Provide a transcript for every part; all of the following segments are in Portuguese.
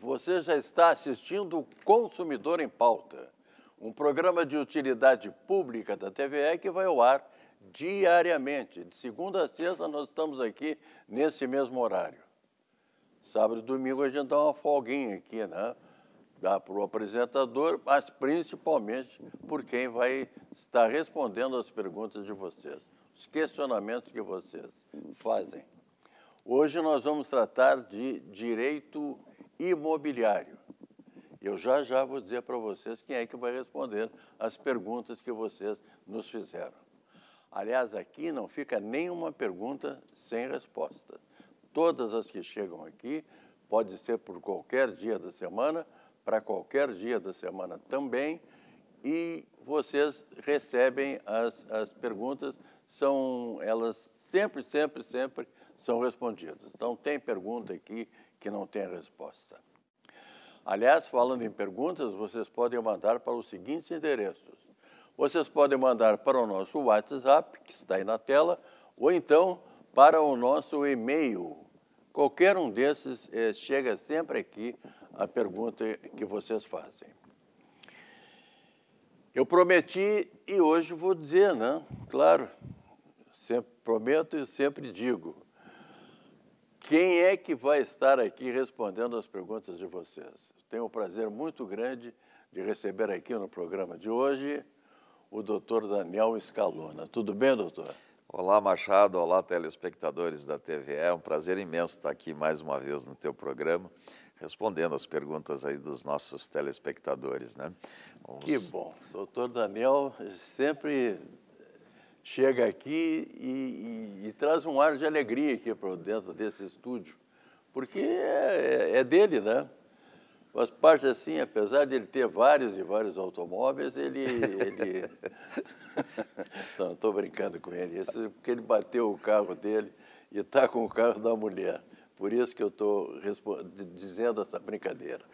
Você já está assistindo o Consumidor em Pauta, um programa de utilidade pública da TVE que vai ao ar diariamente. De segunda a sexta, nós estamos aqui nesse mesmo horário. Sábado e domingo a gente dá uma folguinha aqui, né? Dá para o apresentador, mas principalmente por quem vai estar respondendo as perguntas de vocês, os questionamentos que vocês fazem. Hoje nós vamos tratar de direito imobiliário. Eu já já vou dizer para vocês quem é que vai responder as perguntas que vocês nos fizeram. Aliás, aqui não fica nenhuma pergunta sem resposta. Todas as que chegam aqui, pode ser por qualquer dia da semana, para qualquer dia da semana também, e vocês recebem as, as perguntas, são elas sempre, sempre, sempre são respondidas. Não tem pergunta aqui que não tenha resposta. Aliás, falando em perguntas, vocês podem mandar para os seguintes endereços. Vocês podem mandar para o nosso WhatsApp, que está aí na tela, ou então para o nosso e-mail. Qualquer um desses eh, chega sempre aqui a pergunta que vocês fazem. Eu prometi e hoje vou dizer, né? Claro, sempre prometo e sempre digo quem é que vai estar aqui respondendo as perguntas de vocês. Tenho um prazer muito grande de receber aqui no programa de hoje o doutor Daniel Escalona. Tudo bem, doutor? Olá, Machado. Olá, telespectadores da TVE. É um prazer imenso estar aqui mais uma vez no teu programa, respondendo as perguntas aí dos nossos telespectadores, né? Vamos... Que bom. Doutor Daniel sempre chega aqui e, e, e traz um ar de alegria aqui para dentro desse estúdio, porque é, é, é dele, né? Mas parte assim, apesar de ele ter vários e vários automóveis, ele. ele... não, estou brincando com ele. Isso é porque ele bateu o carro dele e está com o carro da mulher. Por isso que eu estou dizendo essa brincadeira.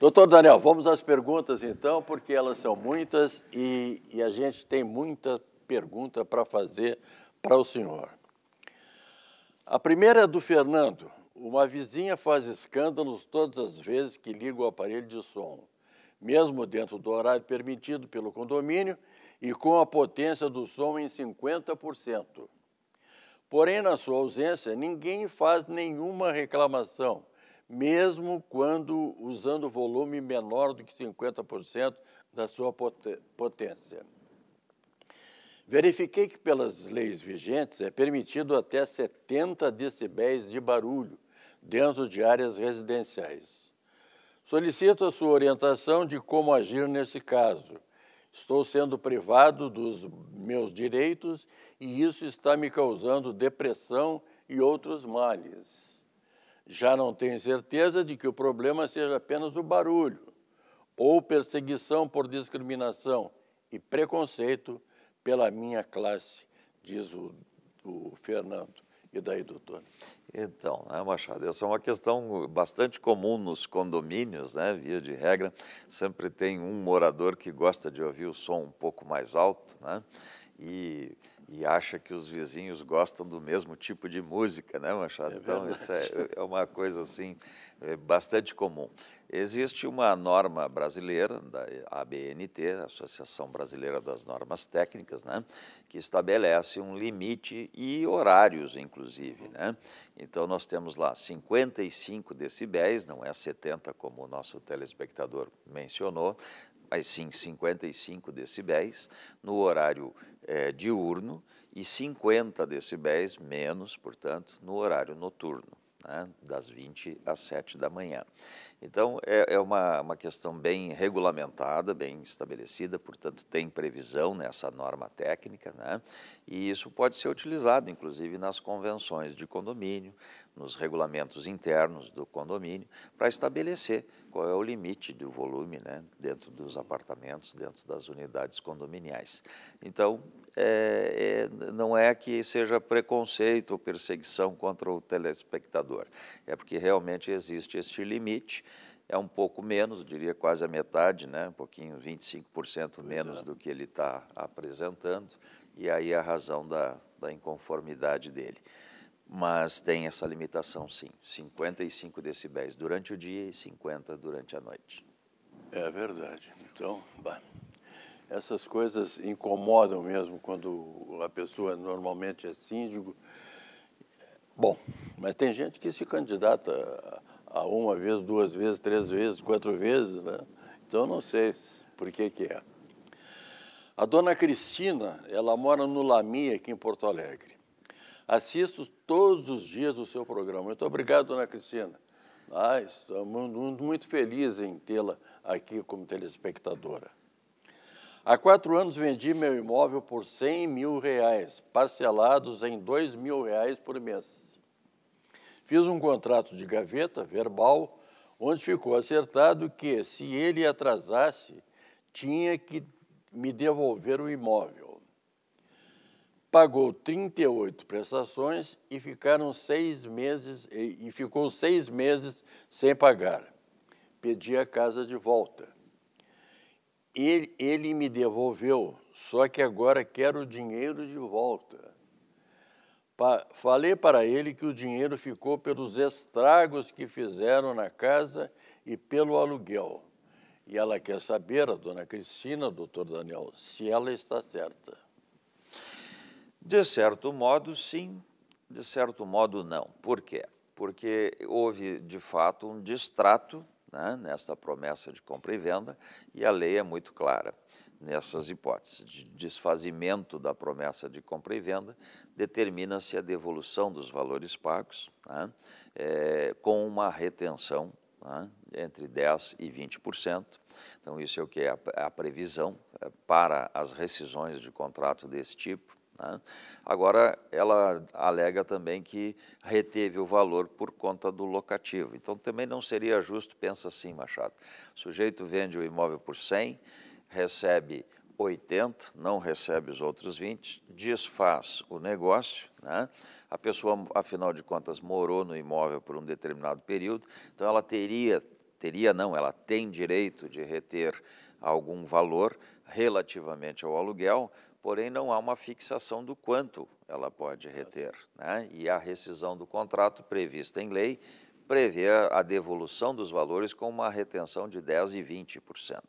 Doutor Daniel, vamos às perguntas então, porque elas são muitas e, e a gente tem muita pergunta para fazer para o senhor. A primeira é do Fernando. Uma vizinha faz escândalos todas as vezes que liga o aparelho de som, mesmo dentro do horário permitido pelo condomínio e com a potência do som em 50%. Porém, na sua ausência, ninguém faz nenhuma reclamação, mesmo quando usando volume menor do que 50% da sua potência. Verifiquei que, pelas leis vigentes, é permitido até 70 decibéis de barulho dentro de áreas residenciais. Solicito a sua orientação de como agir nesse caso. Estou sendo privado dos meus direitos e isso está me causando depressão e outros males. Já não tenho certeza de que o problema seja apenas o barulho ou perseguição por discriminação e preconceito pela minha classe, diz o, o Fernando. E daí, doutor? Então, né, Machado, essa é uma questão bastante comum nos condomínios, né, via de regra. Sempre tem um morador que gosta de ouvir o som um pouco mais alto, né? E e acha que os vizinhos gostam do mesmo tipo de música, né, Machado? É então, isso é, é, uma coisa assim é bastante comum. Existe uma norma brasileira, da ABNT, Associação Brasileira das Normas Técnicas, né, que estabelece um limite e horários, inclusive. Né? Então, nós temos lá 55 decibéis, não é 70, como o nosso telespectador mencionou, mas sim 55 decibéis, no horário é, diurno e 50 decibéis menos, portanto, no horário noturno, né, das 20 às 7 da manhã. Então, é, é uma, uma questão bem regulamentada, bem estabelecida, portanto, tem previsão nessa norma técnica, né, e isso pode ser utilizado, inclusive, nas convenções de condomínio, nos regulamentos internos do condomínio para estabelecer qual é o limite do volume né, dentro dos apartamentos, dentro das unidades condominiais. Então, é, é, não é que seja preconceito ou perseguição contra o telespectador, é porque realmente existe este limite é um pouco menos, diria quase a metade, né? um pouquinho, 25% menos é. do que ele está apresentando, e aí a razão da, da inconformidade dele mas tem essa limitação, sim. 55 decibéis durante o dia e 50 durante a noite. É verdade. Então, bah, essas coisas incomodam mesmo quando a pessoa normalmente é síndico. Bom, mas tem gente que se candidata a uma vez, duas vezes, três vezes, quatro vezes, né? Então não sei por que que é. A dona Cristina, ela mora no Lami, aqui em Porto Alegre. Assisto todos os dias o seu programa. Muito obrigado, dona Cristina. Ah, estamos muito felizes em tê-la aqui como telespectadora. Há quatro anos vendi meu imóvel por 100 mil reais, parcelados em 2 mil reais por mês. Fiz um contrato de gaveta verbal, onde ficou acertado que, se ele atrasasse, tinha que me devolver o imóvel pagou 38 prestações e ficaram seis meses e, ficou seis meses sem pagar. Pedi a casa de volta. Ele, ele me devolveu, só que agora quero o dinheiro de volta. Pa, falei para ele que o dinheiro ficou pelos estragos que fizeram na casa e pelo aluguel. E ela quer saber, a dona Cristina, doutor Daniel, se ela está certa. De certo modo, sim, de certo modo, não. Por quê? Porque houve, de fato, um distrato né, nessa promessa de compra e venda e a lei é muito clara nessas hipóteses. De desfazimento da promessa de compra e venda, determina-se a devolução dos valores pagos né, é, com uma retenção né, entre 10% e 20%. Então, isso é o que é a, a previsão é, para as rescisões de contrato desse tipo. Né? Agora, ela alega também que reteve o valor por conta do locativo. Então, também não seria justo, pensa assim, Machado. O sujeito vende o imóvel por 100, recebe 80, não recebe os outros 20, desfaz o negócio, né? a pessoa, afinal de contas, morou no imóvel por um determinado período, então ela teria, teria não, ela tem direito de reter algum valor relativamente ao aluguel, porém não há uma fixação do quanto ela pode reter. Né? E a rescisão do contrato prevista em lei prevê a devolução dos valores com uma retenção de 10% e 20%.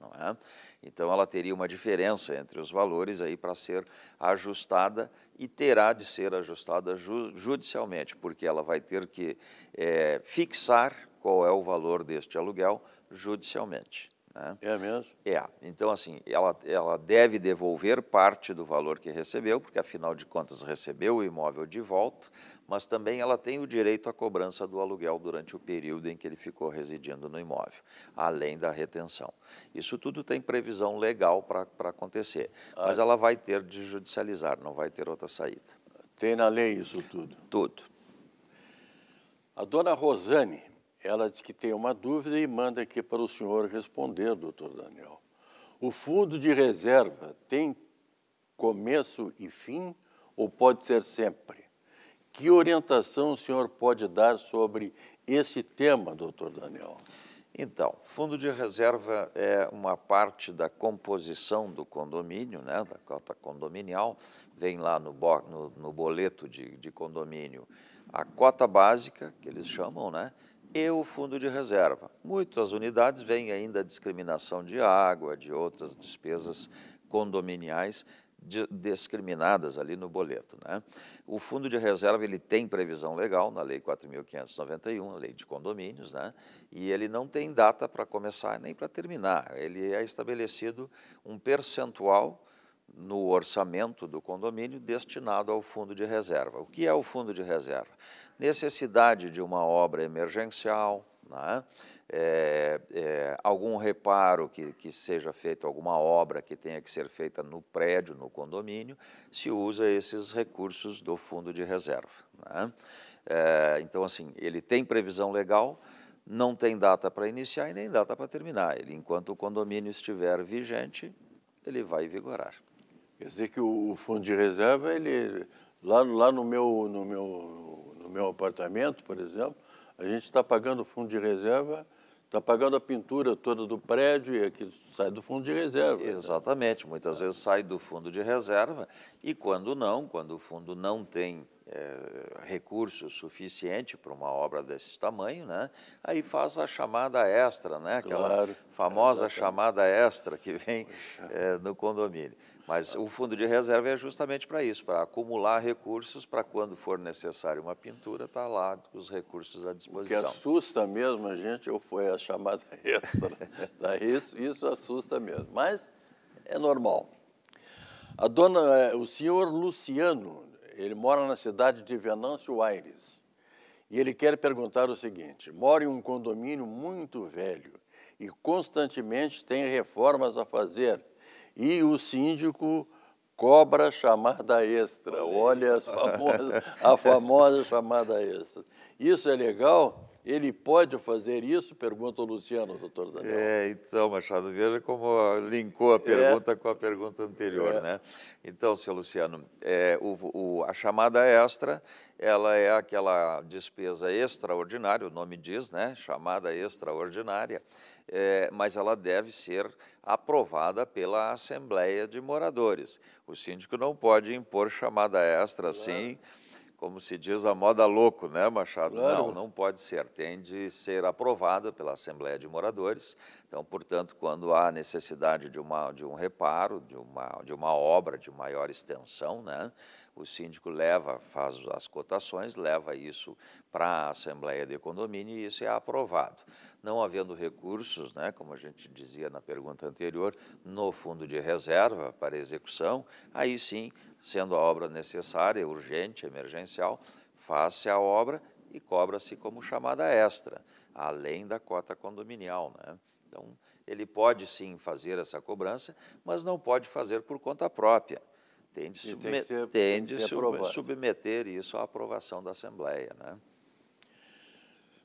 Não é? Então, ela teria uma diferença entre os valores aí para ser ajustada e terá de ser ajustada ju judicialmente, porque ela vai ter que é, fixar qual é o valor deste aluguel judicialmente. Né? É mesmo? É. Então, assim, ela, ela deve devolver parte do valor que recebeu, porque afinal de contas recebeu o imóvel de volta, mas também ela tem o direito à cobrança do aluguel durante o período em que ele ficou residindo no imóvel, além da retenção. Isso tudo tem previsão legal para acontecer, ah. mas ela vai ter de judicializar, não vai ter outra saída. Tem na lei isso tudo? Tudo. A dona Rosane ela diz que tem uma dúvida e manda aqui para o senhor responder, doutor Daniel. O fundo de reserva tem começo e fim ou pode ser sempre? Que orientação o senhor pode dar sobre esse tema, doutor Daniel? Então, fundo de reserva é uma parte da composição do condomínio, né, da cota condominial, vem lá no, bo, no, no boleto de, de, condomínio. A cota básica, que eles chamam, né, e o fundo de reserva. Muitas unidades vêm ainda a discriminação de água, de outras despesas condominiais discriminadas ali no boleto. Né? O fundo de reserva ele tem previsão legal na Lei 4.591, a Lei de Condomínios, né? e ele não tem data para começar nem para terminar. Ele é estabelecido um percentual no orçamento do condomínio destinado ao fundo de reserva. O que é o fundo de reserva? Necessidade de uma obra emergencial, né? É, é, algum reparo que, que seja feito, alguma obra que tenha que ser feita no prédio, no condomínio, se usa esses recursos do fundo de reserva. Né? É, então, assim, ele tem previsão legal, não tem data para iniciar e nem data para terminar. Ele, enquanto o condomínio estiver vigente, ele vai vigorar. Quer dizer que o, fundo de reserva, ele lá, lá no, meu, no, meu, no meu apartamento, por exemplo, a gente está pagando o fundo de reserva, está pagando a pintura toda do prédio e aquilo sai do fundo de reserva. Né? Exatamente, né? muitas é. vezes sai do fundo de reserva e quando não, quando o fundo não tem é, recurso suficiente para uma obra desse tamanho, né? Aí faz a chamada extra, né? Aquela claro, famosa é chamada extra que vem é, no condomínio. Mas o fundo de reserva é justamente para isso, para acumular recursos para quando for necessário uma pintura, está lá os recursos à disposição. O que assusta mesmo a gente, eu foi a chamada extra, tá? isso, isso assusta mesmo, mas é normal. A dona, é, o senhor Luciano, ele mora na cidade de Venâncio Aires e ele quer perguntar o seguinte, mora em um condomínio muito velho e constantemente tem reformas a fazer, e o síndico cobra chamada extra. Olha as famosas, a famosa chamada extra. Isso é legal? Ele pode fazer isso? Pergunta o Luciano, doutor Daniel. É, então, Machado, veja como linkou a é. pergunta é. com a pergunta anterior, é. né? Então, seu Luciano, é, o, o, a chamada extra, ela é aquela despesa extraordinária, o nome diz, né? Chamada extraordinária, é, mas ela deve ser aprovada pela Assembleia de Moradores. O síndico não pode impor chamada extra assim, como se diz a moda louco, né, Machado? Claro. Não, não pode ser. Tem de ser aprovada pela Assembleia de Moradores. Então, portanto, quando há necessidade de, uma, de um reparo, de uma, de uma obra de maior extensão, né, o síndico leva, faz as cotações, leva isso para a Assembleia de Condomínio e isso é aprovado não havendo recursos, né, como a gente dizia na pergunta anterior, no fundo de reserva para execução, aí sim, sendo a obra necessária, urgente, emergencial, faz-se a obra e cobra-se como chamada extra, além da cota condominial. Né? Então, ele pode sim fazer essa cobrança, mas não pode fazer por conta própria. Tem de, subme tem ser, tem tem de sub submeter isso à aprovação da Assembleia. Né?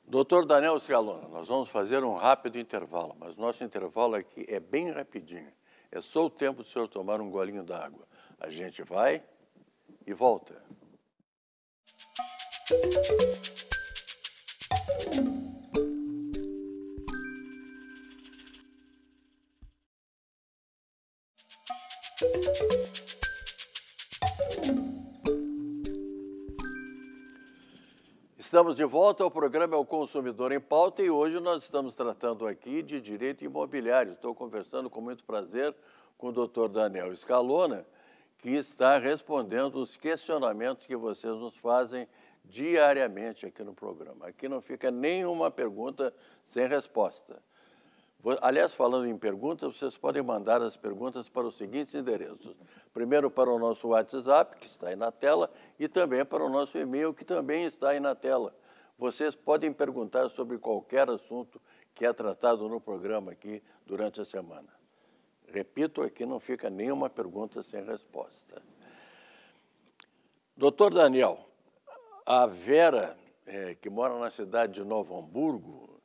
Doutor Daniel Scalona, nós vamos fazer um rápido intervalo, mas nosso intervalo aqui é bem rapidinho. É só o tempo do senhor tomar um golinho d'água. A gente vai e volta. Música Estamos de volta ao programa é O Consumidor em Pauta e hoje nós estamos tratando aqui de direito imobiliário. Estou conversando com muito prazer com o doutor Daniel Scalona, que está respondendo os questionamentos que vocês nos fazem diariamente aqui no programa. Aqui não fica nenhuma pergunta sem resposta. Aliás, falando em perguntas, vocês podem mandar as perguntas para os seguintes endereços. Primeiro para o nosso WhatsApp, que está aí na tela, e também para o nosso e-mail, que também está aí na tela. Vocês podem perguntar sobre qualquer assunto que é tratado no programa aqui durante a semana. Repito, aqui não fica nenhuma pergunta sem resposta. Doutor Daniel, a Vera, é, que mora na cidade de Novo Hamburgo,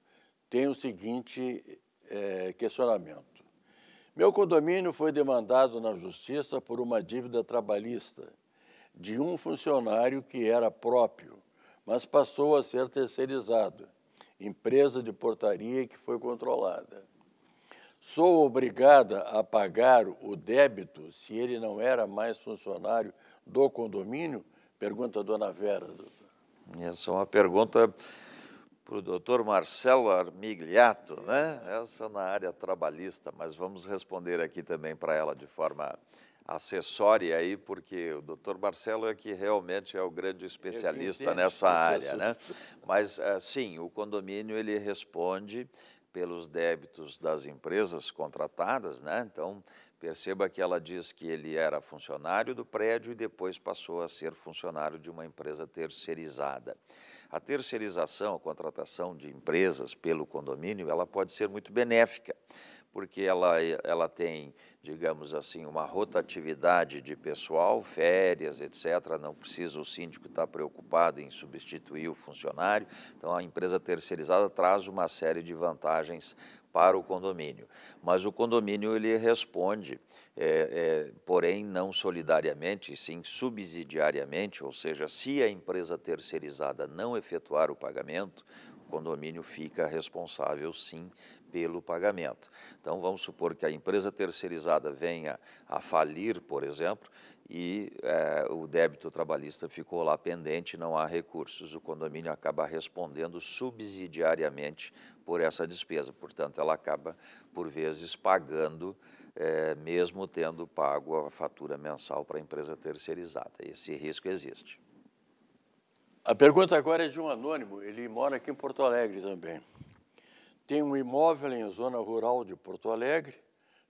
tem o seguinte é, questionamento. Meu condomínio foi demandado na justiça por uma dívida trabalhista de um funcionário que era próprio, mas passou a ser terceirizado, empresa de portaria que foi controlada. Sou obrigada a pagar o débito se ele não era mais funcionário do condomínio? Pergunta a dona Vera. Doutor. Essa é uma pergunta para o doutor Marcelo Armigliato, né? Essa na é área trabalhista, mas vamos responder aqui também para ela de forma acessória aí, porque o doutor Marcelo é que realmente é o grande especialista nessa área, né? Mas, eh, sim, o condomínio, ele responde pelos débitos das empresas contratadas, né? Então, perceba que ela diz que ele era funcionário do prédio e depois passou a ser funcionário de uma empresa terceirizada. A terceirização, a contratação de empresas pelo condomínio, ela pode ser muito benéfica, porque ela, ela tem, digamos assim, uma rotatividade de pessoal, férias, etc. Não precisa o síndico estar preocupado em substituir o funcionário. Então, a empresa terceirizada traz uma série de vantagens para o condomínio. Mas o condomínio ele responde, é, é, porém não solidariamente, sim subsidiariamente, ou seja, se a empresa terceirizada não efetuar o pagamento, o condomínio fica responsável, sim, pelo pagamento. Então, vamos supor que a empresa terceirizada venha a falir, por exemplo, e é, o débito trabalhista ficou lá pendente, não há recursos. O condomínio acaba respondendo subsidiariamente por essa despesa. Portanto, ela acaba, por vezes, pagando, é, mesmo tendo pago a fatura mensal para a empresa terceirizada. Esse risco existe. A pergunta agora é de um anônimo, ele mora aqui em Porto Alegre também. Tem um imóvel em zona rural de Porto Alegre,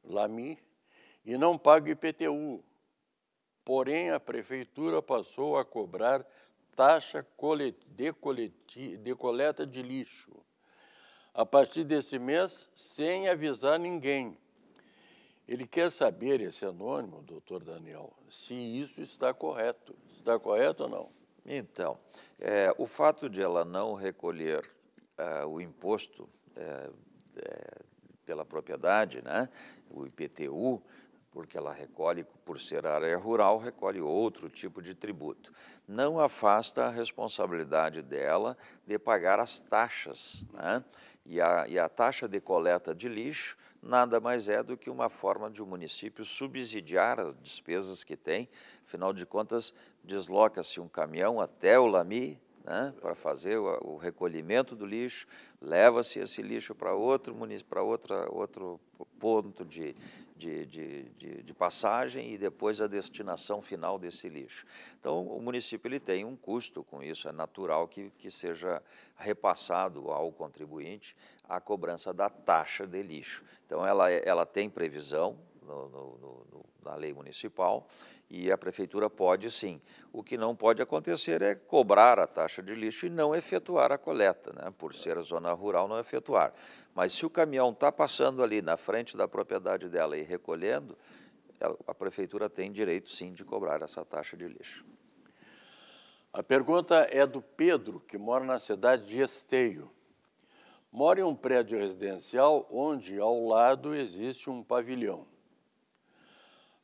Lami, e não paga IPTU. Porém, a prefeitura passou a cobrar taxa de, de coleta de lixo. A partir desse mês, sem avisar ninguém. Ele quer saber, esse anônimo, doutor Daniel, se isso está correto. Está correto ou não? Então, é, o fato de ela não recolher é, o imposto é, é, pela propriedade, né, o IPTU, porque ela recolhe, por ser área rural, recolhe outro tipo de tributo. Não afasta a responsabilidade dela de pagar as taxas. Né? E, a, e a taxa de coleta de lixo nada mais é do que uma forma de o um município subsidiar as despesas que tem. Afinal de contas, desloca-se um caminhão até o Lami, né, para fazer o, o, recolhimento do lixo, leva-se esse lixo para outro, para outra, outro ponto de, de, de, de, de, passagem e depois a destinação final desse lixo. Então, o município ele tem um custo com isso, é natural que, que seja repassado ao contribuinte a cobrança da taxa de lixo. Então, ela, é, ela tem previsão, no, no, no, na lei municipal e a prefeitura pode sim. O que não pode acontecer é cobrar a taxa de lixo e não efetuar a coleta, né? por ser a zona rural, não efetuar. Mas se o caminhão está passando ali na frente da propriedade dela e recolhendo, a prefeitura tem direito sim de cobrar essa taxa de lixo. A pergunta é do Pedro, que mora na cidade de Esteio. Mora em um prédio residencial onde ao lado existe um pavilhão.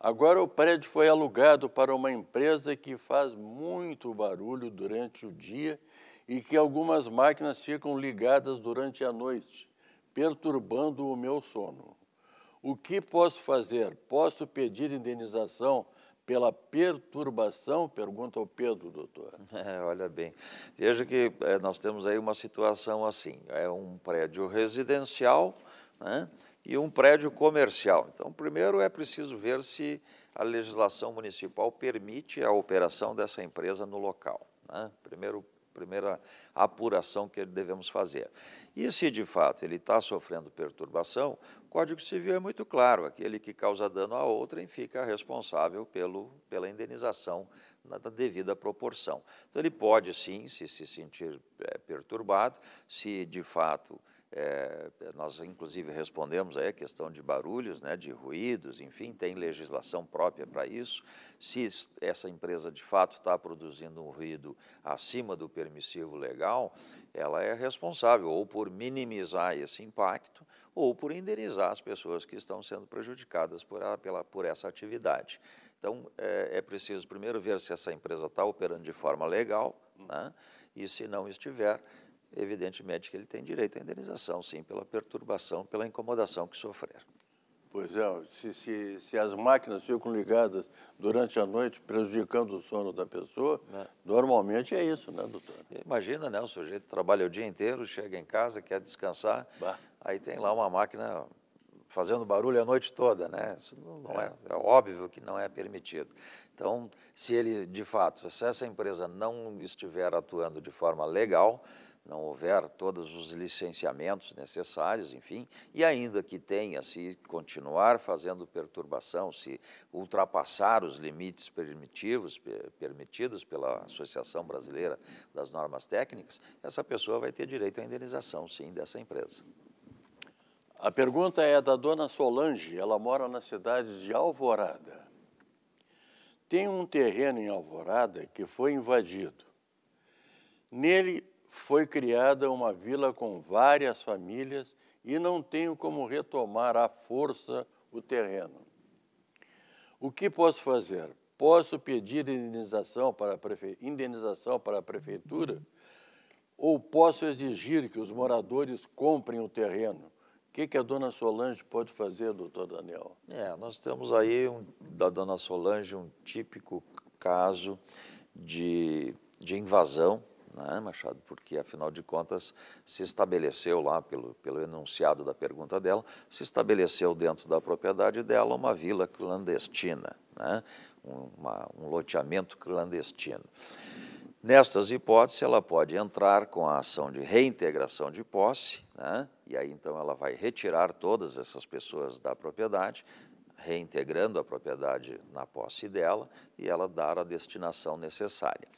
Agora o prédio foi alugado para uma empresa que faz muito barulho durante o dia e que algumas máquinas ficam ligadas durante a noite, perturbando o meu sono. O que posso fazer? Posso pedir indenização pela perturbação? Pergunta ao Pedro, doutor. É, olha bem, veja que é, nós temos aí uma situação assim, é um prédio residencial, né, e um prédio comercial. Então, primeiro é preciso ver se a legislação municipal permite a operação dessa empresa no local. Né? Primeiro, primeira apuração que devemos fazer. E se de fato ele está sofrendo perturbação, o Código Civil é muito claro: aquele que causa dano a outrem fica responsável pelo, pela indenização na devida proporção. Então, ele pode sim, se se sentir é, perturbado, se de fato é, nós, inclusive, respondemos aí a questão de barulhos, né, de ruídos, enfim, tem legislação própria para isso. Se essa empresa, de fato, está produzindo um ruído acima do permissivo legal, ela é responsável ou por minimizar esse impacto ou por indenizar as pessoas que estão sendo prejudicadas por, ela, pela, por essa atividade. Então, é, é, preciso primeiro ver se essa empresa está operando de forma legal, né, e se não estiver, evidentemente que ele tem direito à indenização, sim, pela perturbação, pela incomodação que sofrer. Pois é, se, se, se as máquinas ficam ligadas durante a noite, prejudicando o sono da pessoa, é. normalmente é isso, né, doutor? Imagina, né, o sujeito trabalha o dia inteiro, chega em casa, quer descansar, bah. aí tem lá uma máquina fazendo barulho a noite toda, né? Isso não é. é, é óbvio que não é permitido. Então, se ele, de fato, se essa empresa não estiver atuando de forma legal, não houver todos os licenciamentos necessários, enfim, e ainda que tenha, se continuar fazendo perturbação, se ultrapassar os limites permitivos, permitidos pela Associação Brasileira das Normas Técnicas, essa pessoa vai ter direito à indenização, sim, dessa empresa. A pergunta é da dona Solange, ela mora na cidade de Alvorada. Tem um terreno em Alvorada que foi invadido. Nele foi criada uma vila com várias famílias e não tenho como retomar à força o terreno. O que posso fazer? Posso pedir indenização para a, prefe... indenização para a prefeitura ou posso exigir que os moradores comprem o terreno? O que, que a dona Solange pode fazer, doutor Daniel? É, nós temos aí um, da dona Solange um típico caso de, de invasão né, Machado, porque afinal de contas se estabeleceu lá, pelo, pelo enunciado da pergunta dela, se estabeleceu dentro da propriedade dela uma vila clandestina, né? um, uma, um loteamento clandestino. Nestas hipóteses, ela pode entrar com a ação de reintegração de posse, né? e aí então ela vai retirar todas essas pessoas da propriedade, reintegrando a propriedade na posse dela e ela dar a destinação necessária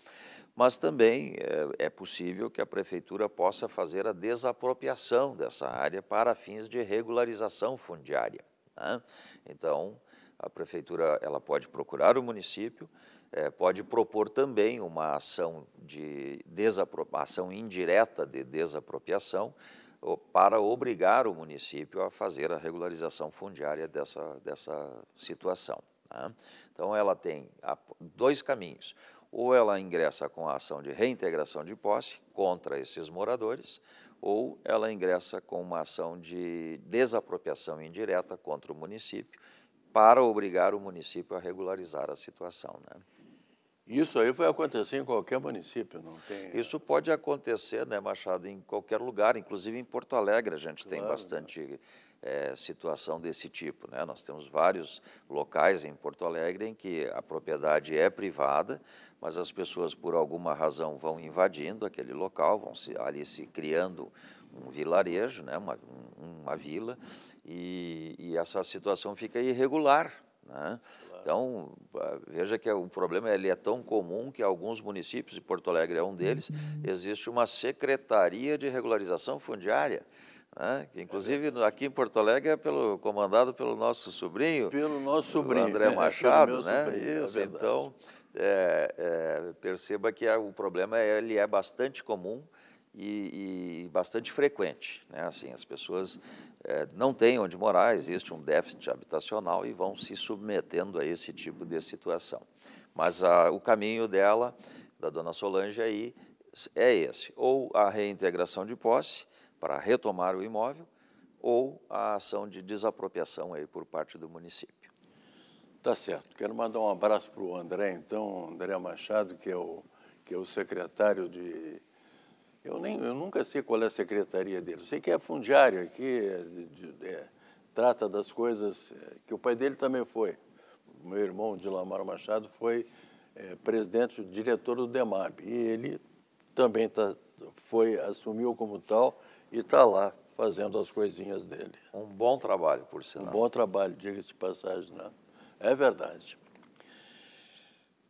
mas também eh, é, possível que a prefeitura possa fazer a desapropriação dessa área para fins de regularização fundiária. Né? Então, a prefeitura ela pode procurar o município, é, pode propor também uma ação de desapropriação indireta de desapropriação para obrigar o município a fazer a regularização fundiária dessa, dessa situação. Né? Então, ela tem dois caminhos ou ela ingressa com a ação de reintegração de posse contra esses moradores, ou ela ingressa com uma ação de desapropriação indireta contra o município, para obrigar o município a regularizar a situação. Né? Isso aí vai acontecer em qualquer município, não tem? Isso pode acontecer, né, Machado, em qualquer lugar, inclusive em Porto Alegre a gente claro, tem né? bastante né? é, situação desse tipo. Né? Nós temos vários locais em Porto Alegre em que a propriedade é privada, mas as pessoas, por alguma razão, vão invadindo aquele local, vão se, ali se criando um vilarejo, né? uma, uma vila, e, e essa situação fica irregular. Né? Então, ah, veja que é, o problema ele é tão comum que alguns municípios, e Porto Alegre é um deles, uhum. existe uma secretaria de regularização fundiária né? Que, inclusive aqui em Porto Alegre é pelo, comandado pelo nosso sobrinho. Pelo nosso sobrinho. André né? Machado, né? Sobrinho, é Isso, então é, é, perceba que o problema ele é bastante comum. E, e, bastante frequente. Né? Assim, as pessoas é, não têm onde morar, existe um déficit habitacional e vão se submetendo a esse tipo de situação. Mas a, o caminho dela, da dona Solange aí, é esse: ou a reintegração de posse, para retomar o imóvel ou a ação de desapropriação aí por parte do município. Tá certo. Quero mandar um abraço para o André, então, André Machado, que é o, que é o secretário de. Eu, nem, eu nunca sei qual é a secretaria dele. Eu sei que é fundiário aqui, é, é, trata das coisas é, que o pai dele também foi. meu irmão, Dilamar Machado, foi é, presidente, diretor do DEMAB. E ele também tá, foi, assumiu como tal e está lá fazendo as coisinhas dele. Um bom trabalho, por sinal. Um bom trabalho, diga-se de passagem, né? É verdade.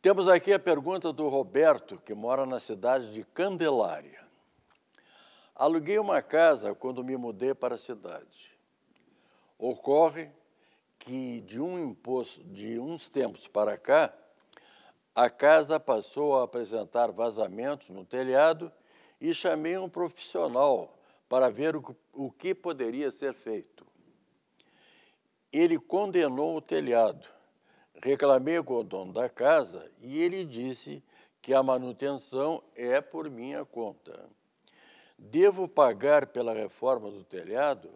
Temos aqui a pergunta do Roberto, que mora na cidade de Candelária. Aluguei uma casa quando me mudei para a cidade. Ocorre que de um imposto de uns tempos para cá, a casa passou a apresentar vazamentos no telhado e chamei um profissional para ver o, o que poderia ser feito. Ele condenou o telhado. Reclamei com o dono da casa e ele disse que a manutenção é por minha conta. Devo pagar pela reforma do telhado?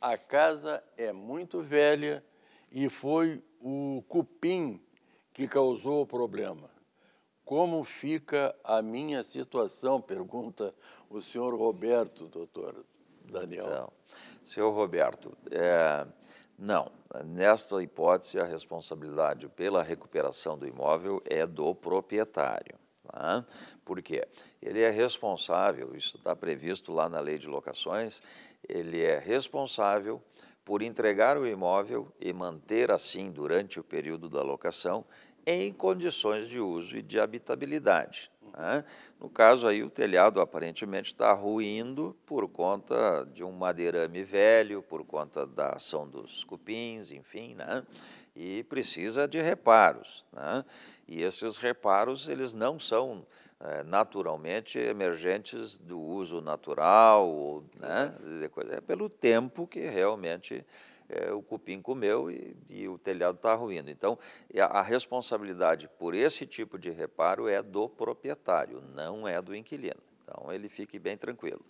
A casa é muito velha e foi o cupim que causou o problema. Como fica a minha situação? Pergunta o senhor Roberto, doutor Daniel. Então, senhor Roberto, é, não. Nesta hipótese, a responsabilidade pela recuperação do imóvel é do proprietário. Tá? Por quê? Ele é responsável, isso está previsto lá na lei de locações, ele é responsável por entregar o imóvel e manter assim, durante o período da locação, em condições de uso e de habitabilidade. Né? No caso aí, o telhado aparentemente está ruindo por conta de um madeirame velho, por conta da ação dos cupins, enfim, né? e precisa de reparos. Né? E esses reparos, eles não são é, naturalmente emergentes do uso natural, ou, né, é pelo tempo que realmente é, o cupim comeu e, e o telhado está ruindo. Então, a, a responsabilidade por esse tipo de reparo é do proprietário, não é do inquilino. Então, ele fique bem tranquilo.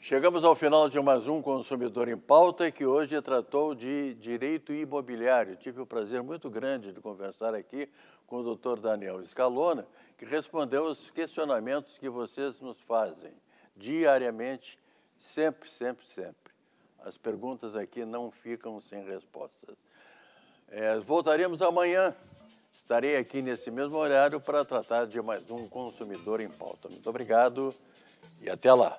Chegamos ao final de mais um Consumidor em Pauta, que hoje tratou de direito imobiliário. Tive o prazer muito grande de conversar aqui com o doutor Daniel Scalona, que respondeu os questionamentos que vocês nos fazem diariamente, sempre, sempre, sempre. As perguntas aqui não ficam sem respostas. É, voltaremos amanhã. Estarei aqui nesse mesmo horário para tratar de mais um consumidor em pauta. Muito obrigado e até lá.